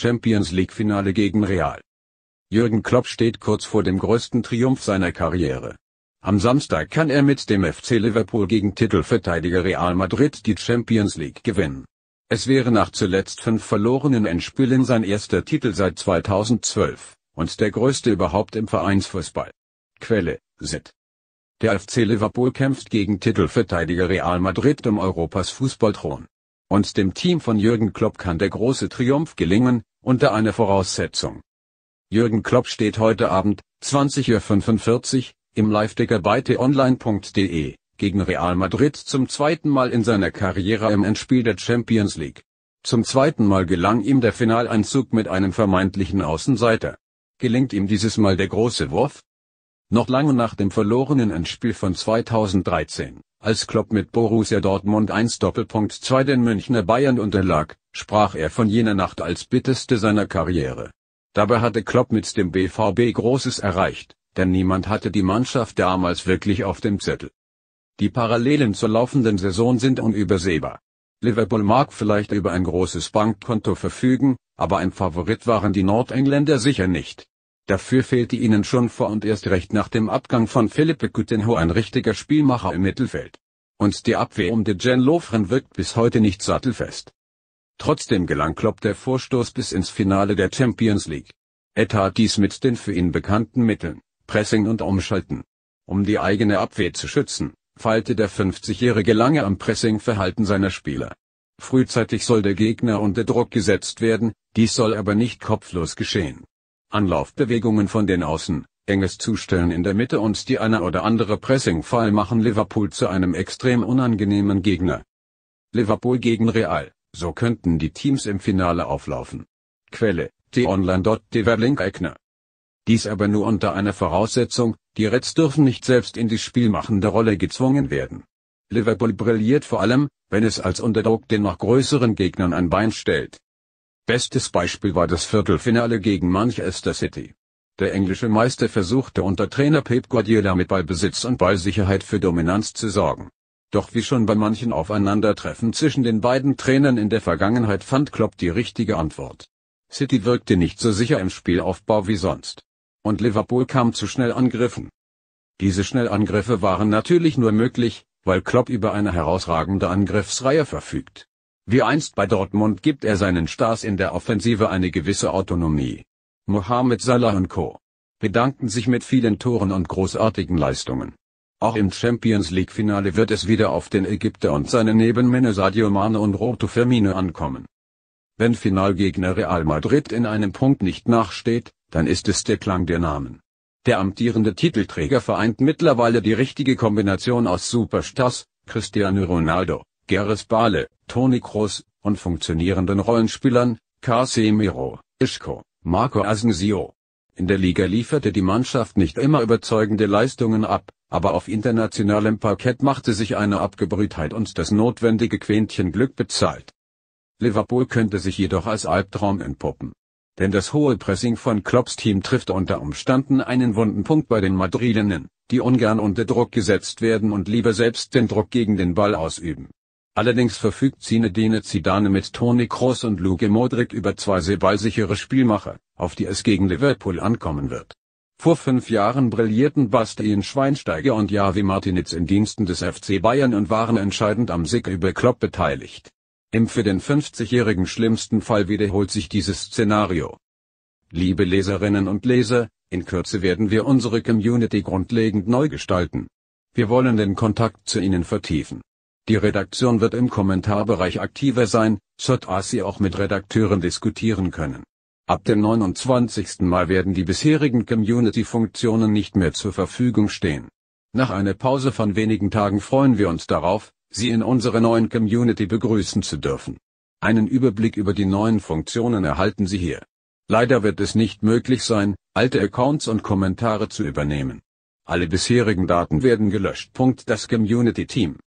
Champions League-Finale gegen Real. Jürgen Klopp steht kurz vor dem größten Triumph seiner Karriere. Am Samstag kann er mit dem FC Liverpool gegen Titelverteidiger Real Madrid die Champions League gewinnen. Es wäre nach zuletzt fünf verlorenen Endspielen sein erster Titel seit 2012 und der größte überhaupt im Vereinsfußball. Quelle, SIT. Der FC Liverpool kämpft gegen Titelverteidiger Real Madrid um Europas Fußballthron. Und dem Team von Jürgen Klopp kann der große Triumph gelingen, unter einer Voraussetzung. Jürgen Klopp steht heute Abend, 20.45 Uhr, im Live-Ticker bei t-online.de, gegen Real Madrid zum zweiten Mal in seiner Karriere im Endspiel der Champions League. Zum zweiten Mal gelang ihm der Finaleinzug mit einem vermeintlichen Außenseiter. Gelingt ihm dieses Mal der große Wurf? Noch lange nach dem verlorenen Endspiel von 2013 als Klopp mit Borussia Dortmund 1-2 Doppelpunkt den Münchner Bayern unterlag, sprach er von jener Nacht als bitterste seiner Karriere. Dabei hatte Klopp mit dem BVB Großes erreicht, denn niemand hatte die Mannschaft damals wirklich auf dem Zettel. Die Parallelen zur laufenden Saison sind unübersehbar. Liverpool mag vielleicht über ein großes Bankkonto verfügen, aber ein Favorit waren die Nordengländer sicher nicht. Dafür fehlte ihnen schon vor und erst recht nach dem Abgang von Philippe Coutinho ein richtiger Spielmacher im Mittelfeld. Und die Abwehr um den Dejan Lofren wirkt bis heute nicht sattelfest. Trotzdem gelang Klopp der Vorstoß bis ins Finale der Champions League. Er tat dies mit den für ihn bekannten Mitteln, Pressing und Umschalten. Um die eigene Abwehr zu schützen, feilte der 50-Jährige lange am Pressingverhalten seiner Spieler. Frühzeitig soll der Gegner unter Druck gesetzt werden, dies soll aber nicht kopflos geschehen. Anlaufbewegungen von den Außen, enges Zustellen in der Mitte und die eine oder andere Pressingfall machen Liverpool zu einem extrem unangenehmen Gegner. Liverpool gegen Real, so könnten die Teams im Finale auflaufen. Quelle, t onlinede link Dies aber nur unter einer Voraussetzung, die Reds dürfen nicht selbst in die spielmachende Rolle gezwungen werden. Liverpool brilliert vor allem, wenn es als Unterdruck den noch größeren Gegnern ein Bein stellt. Bestes Beispiel war das Viertelfinale gegen Manchester City. Der englische Meister versuchte unter Trainer Pep Guardiola mit Ballbesitz und Ballsicherheit für Dominanz zu sorgen. Doch wie schon bei manchen Aufeinandertreffen zwischen den beiden Trainern in der Vergangenheit fand Klopp die richtige Antwort. City wirkte nicht so sicher im Spielaufbau wie sonst. Und Liverpool kam zu Schnellangriffen. Diese Schnellangriffe waren natürlich nur möglich, weil Klopp über eine herausragende Angriffsreihe verfügt. Wie einst bei Dortmund gibt er seinen Stars in der Offensive eine gewisse Autonomie. Mohamed Salah und Co. bedanken sich mit vielen Toren und großartigen Leistungen. Auch im Champions League Finale wird es wieder auf den Ägypter und seine Nebenmänner Sadio Mane und Roto Firmino ankommen. Wenn Finalgegner Real Madrid in einem Punkt nicht nachsteht, dann ist es der Klang der Namen. Der amtierende Titelträger vereint mittlerweile die richtige Kombination aus Superstars, Cristiano Ronaldo, Gareth Bale, Toni Kroos und funktionierenden Rollenspielern, Casemiro, Ischko, Marco Asensio. In der Liga lieferte die Mannschaft nicht immer überzeugende Leistungen ab, aber auf internationalem Parkett machte sich eine Abgebrühtheit und das notwendige Quäntchen Glück bezahlt. Liverpool könnte sich jedoch als Albtraum entpuppen. Denn das hohe Pressing von Klopps Team trifft unter Umständen einen wunden Punkt bei den Madrilenen, die ungern unter Druck gesetzt werden und lieber selbst den Druck gegen den Ball ausüben. Allerdings verfügt Zinedine Zidane mit Toni Kroos und Luke Modric über zwei sehr ballsichere Spielmacher, auf die es gegen Liverpool ankommen wird. Vor fünf Jahren brillierten Bastian Schweinsteiger und Javi Martinitz in Diensten des FC Bayern und waren entscheidend am Sieg über Klopp beteiligt. Im für den 50-jährigen schlimmsten Fall wiederholt sich dieses Szenario. Liebe Leserinnen und Leser, in Kürze werden wir unsere Community grundlegend neu gestalten. Wir wollen den Kontakt zu Ihnen vertiefen. Die Redaktion wird im Kommentarbereich aktiver sein, so dass Sie auch mit Redakteuren diskutieren können. Ab dem 29. Mai werden die bisherigen Community-Funktionen nicht mehr zur Verfügung stehen. Nach einer Pause von wenigen Tagen freuen wir uns darauf, Sie in unserer neuen Community begrüßen zu dürfen. Einen Überblick über die neuen Funktionen erhalten Sie hier. Leider wird es nicht möglich sein, alte Accounts und Kommentare zu übernehmen. Alle bisherigen Daten werden gelöscht. Das Community Team